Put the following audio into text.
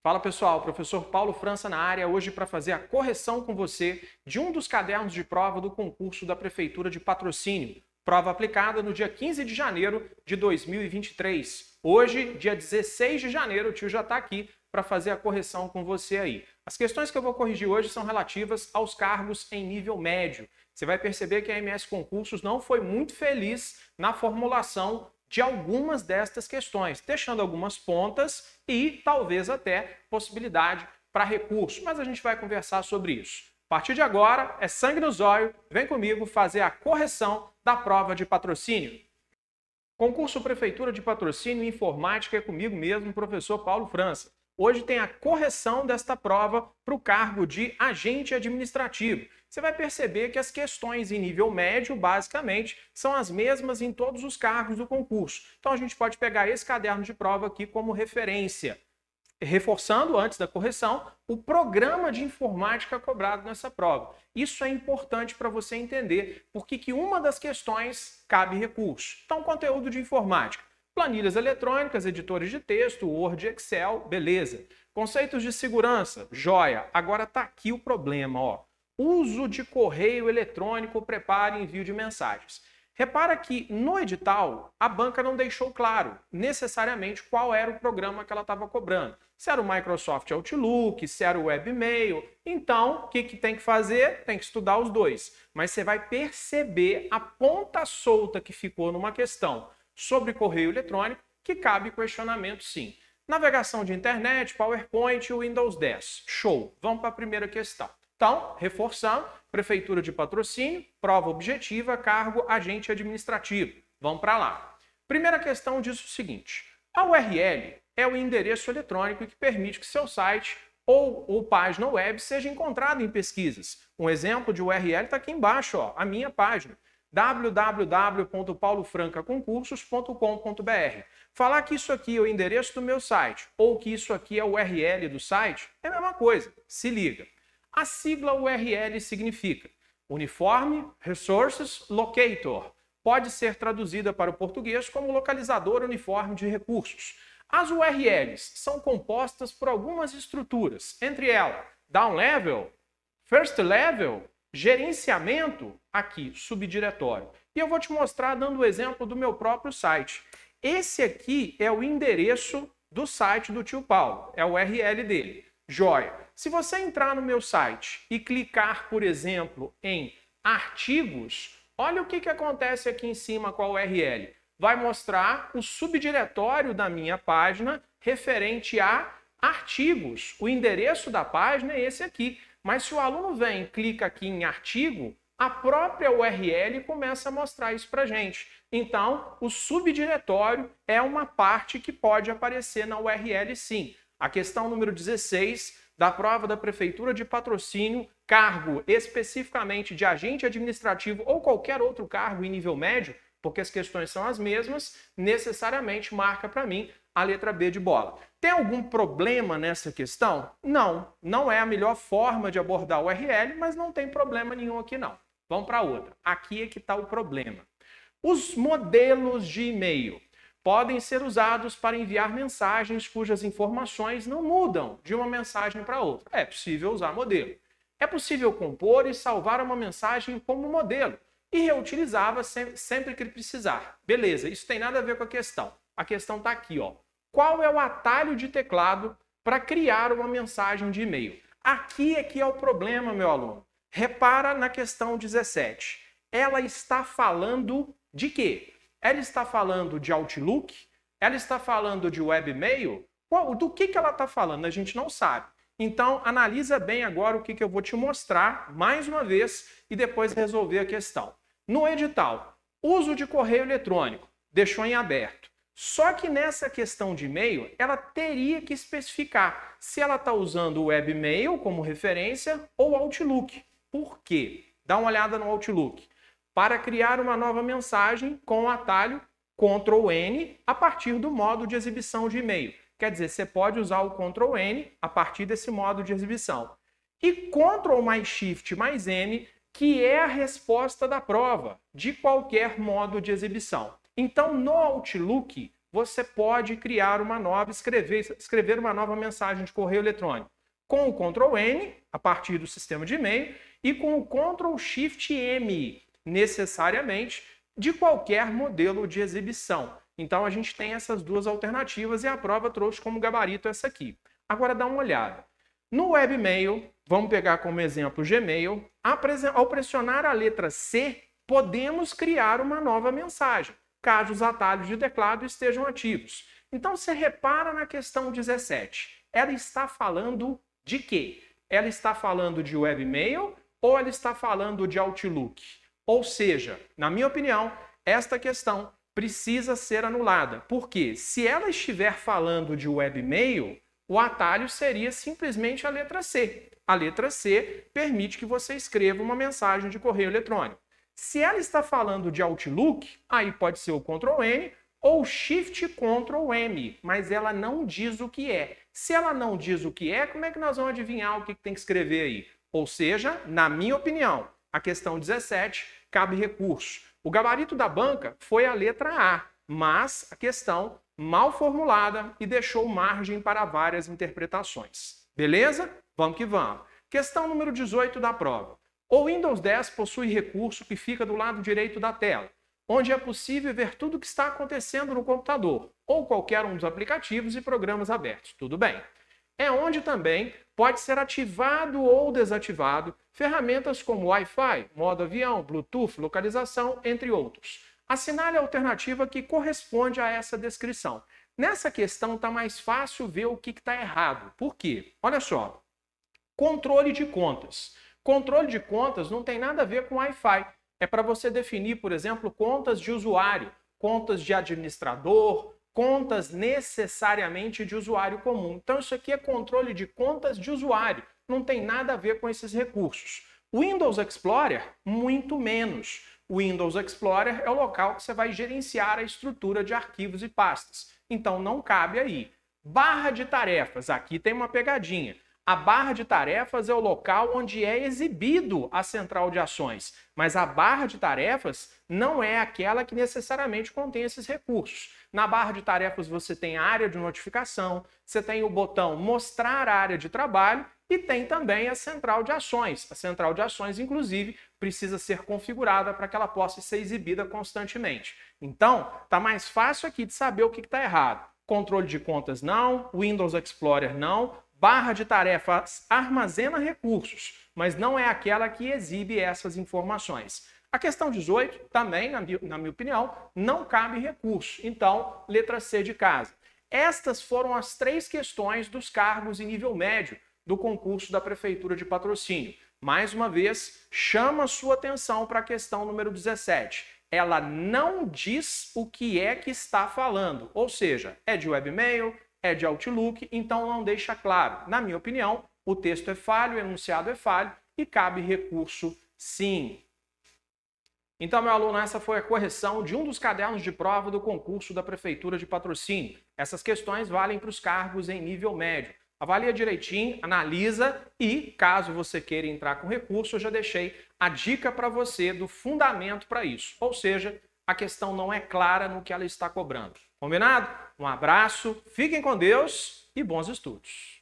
Fala pessoal, professor Paulo França na área hoje para fazer a correção com você de um dos cadernos de prova do concurso da Prefeitura de Patrocínio. Prova aplicada no dia 15 de janeiro de 2023. Hoje, dia 16 de janeiro, o tio já está aqui para fazer a correção com você aí. As questões que eu vou corrigir hoje são relativas aos cargos em nível médio. Você vai perceber que a MS Concursos não foi muito feliz na formulação de algumas destas questões, deixando algumas pontas e talvez até possibilidade para recurso, mas a gente vai conversar sobre isso. A partir de agora, é sangue nos olhos, vem comigo fazer a correção da prova de patrocínio. Concurso Prefeitura de Patrocínio Informática é comigo mesmo, professor Paulo França. Hoje tem a correção desta prova para o cargo de agente administrativo. Você vai perceber que as questões em nível médio, basicamente, são as mesmas em todos os cargos do concurso. Então a gente pode pegar esse caderno de prova aqui como referência. Reforçando antes da correção, o programa de informática cobrado nessa prova. Isso é importante para você entender por que uma das questões cabe recurso. Então, conteúdo de informática. Planilhas eletrônicas, editores de texto, Word, Excel, beleza. Conceitos de segurança, joia. Agora tá aqui o problema, ó. Uso de correio eletrônico, prepare envio de mensagens. Repara que no edital a banca não deixou claro necessariamente qual era o programa que ela estava cobrando. Se era o Microsoft Outlook, se era o Webmail. Então, o que, que tem que fazer? Tem que estudar os dois. Mas você vai perceber a ponta solta que ficou numa questão sobre correio eletrônico, que cabe questionamento sim. Navegação de internet, PowerPoint e Windows 10. Show. Vamos para a primeira questão. Então, reforçando, prefeitura de patrocínio, prova objetiva, cargo agente administrativo. Vamos para lá. Primeira questão diz o seguinte: a URL é o endereço eletrônico que permite que seu site ou, ou página web seja encontrado em pesquisas. Um exemplo de URL está aqui embaixo, ó, a minha página www.paulofrancaconcursos.com.br. Falar que isso aqui é o endereço do meu site ou que isso aqui é o URL do site é a mesma coisa. Se liga. A sigla URL significa Uniforme Resources Locator. Pode ser traduzida para o português como localizador uniforme de recursos. As URLs são compostas por algumas estruturas, entre elas Down Level, First Level, Gerenciamento, aqui, subdiretório. E eu vou te mostrar dando o exemplo do meu próprio site. Esse aqui é o endereço do site do tio Paulo, é o URL dele. Joia. Se você entrar no meu site e clicar, por exemplo, em artigos, olha o que, que acontece aqui em cima com a URL. Vai mostrar o subdiretório da minha página referente a artigos. O endereço da página é esse aqui. Mas se o aluno vem clica aqui em artigo, a própria URL começa a mostrar isso para gente. Então, o subdiretório é uma parte que pode aparecer na URL sim. A questão número 16 da prova da Prefeitura de Patrocínio, cargo especificamente de agente administrativo ou qualquer outro cargo em nível médio, porque as questões são as mesmas, necessariamente marca para mim a letra B de bola. Tem algum problema nessa questão? Não, não é a melhor forma de abordar o RL, mas não tem problema nenhum aqui não. Vamos para outra. Aqui é que está o problema. Os modelos de e-mail podem ser usados para enviar mensagens cujas informações não mudam de uma mensagem para outra. É possível usar modelo. É possível compor e salvar uma mensagem como modelo e reutilizava sempre, que ele precisar. Beleza, isso tem nada a ver com a questão. A questão está aqui, ó. Qual é o atalho de teclado para criar uma mensagem de e-mail? Aqui é que é o problema, meu aluno. Repara na questão 17. Ela está falando de quê? Ela está falando de Outlook? Ela está falando de webmail? Qual, do que, que ela está falando? A gente não sabe. Então, analisa bem agora o que, que eu vou te mostrar mais uma vez e depois resolver a questão. No edital, uso de correio eletrônico, deixou em aberto. Só que nessa questão de e-mail, ela teria que especificar se ela está usando o webmail como referência ou Outlook. Por quê? Dá uma olhada no Outlook. Para criar uma nova mensagem com o atalho Ctrl N a partir do modo de exibição de e-mail. Quer dizer, você pode usar o Ctrl N a partir desse modo de exibição. E Ctrl mais Shift mais que é a resposta da prova, de qualquer modo de exibição. Então, no Outlook, você pode criar uma nova, escrever, escrever uma nova mensagem de correio eletrônico com o Ctrl N, a partir do sistema de e-mail, e com o Ctrl Shift M, necessariamente, de qualquer modelo de exibição. Então a gente tem essas duas alternativas e a prova trouxe como gabarito essa aqui. Agora dá uma olhada. No webmail, vamos pegar como exemplo o Gmail, ao pressionar a letra C, podemos criar uma nova mensagem, caso os atalhos de teclado estejam ativos. Então você repara na questão 17. Ela está falando de quê? Ela está falando de webmail ou ela está falando de Outlook? Ou seja, na minha opinião, esta questão precisa ser anulada. Porque se ela estiver falando de webmail, o atalho seria simplesmente a letra C. A letra C permite que você escreva uma mensagem de correio eletrônico. Se ela está falando de Outlook, aí pode ser o Ctrl N ou Shift Ctrl M, mas ela não diz o que é. Se ela não diz o que é, como é que nós vamos adivinhar o que tem que escrever aí? Ou seja, na minha opinião, a questão 17 cabe recurso. O gabarito da banca foi a letra A, mas a questão mal formulada e deixou margem para várias interpretações. Beleza? Vamos que vamos. Questão número 18 da prova. O Windows 10 possui recurso que fica do lado direito da tela, onde é possível ver tudo o que está acontecendo no computador ou qualquer um dos aplicativos e programas abertos. Tudo bem. É onde também pode ser ativado ou desativado ferramentas como Wi-Fi, modo avião, Bluetooth, localização, entre outros. Assinale a alternativa que corresponde a essa descrição. Nessa questão está mais fácil ver o que está errado. Por quê? Olha só. Controle de contas. Controle de contas não tem nada a ver com Wi-Fi. É para você definir, por exemplo, contas de usuário, contas de administrador, contas necessariamente de usuário comum. Então, isso aqui é controle de contas de usuário. Não tem nada a ver com esses recursos. Windows Explorer, muito menos. O Windows Explorer é o local que você vai gerenciar a estrutura de arquivos e pastas. Então não cabe aí. Barra de tarefas, aqui tem uma pegadinha. A barra de tarefas é o local onde é exibido a central de ações, mas a barra de tarefas não é aquela que necessariamente contém esses recursos. Na barra de tarefas você tem a área de notificação, você tem o botão mostrar a área de trabalho e tem também a central de ações. A central de ações, inclusive, precisa ser configurada para que ela possa ser exibida constantemente. Então, tá mais fácil aqui de saber o que está errado. Controle de contas não, Windows Explorer não, barra de tarefas armazena recursos, mas não é aquela que exibe essas informações. A questão 18 também, na, na minha opinião, não cabe recurso. Então, letra C de casa. Estas foram as três questões dos cargos em nível médio do concurso da Prefeitura de Patrocínio. Mais uma vez, chama sua atenção para a questão número 17. Ela não diz o que é que está falando, ou seja, é de webmail, é de Outlook, então não deixa claro. Na minha opinião, o texto é falho, o enunciado é falho e cabe recurso sim. Então, meu aluno, essa foi a correção de um dos cadernos de prova do concurso da Prefeitura de Patrocínio. Essas questões valem para os cargos em nível médio. Avalia direitinho, analisa e, caso você queira entrar com recurso, eu já deixei a dica para você do fundamento para isso. Ou seja, a questão não é clara no que ela está cobrando. Combinado? Um abraço, fiquem com Deus e bons estudos.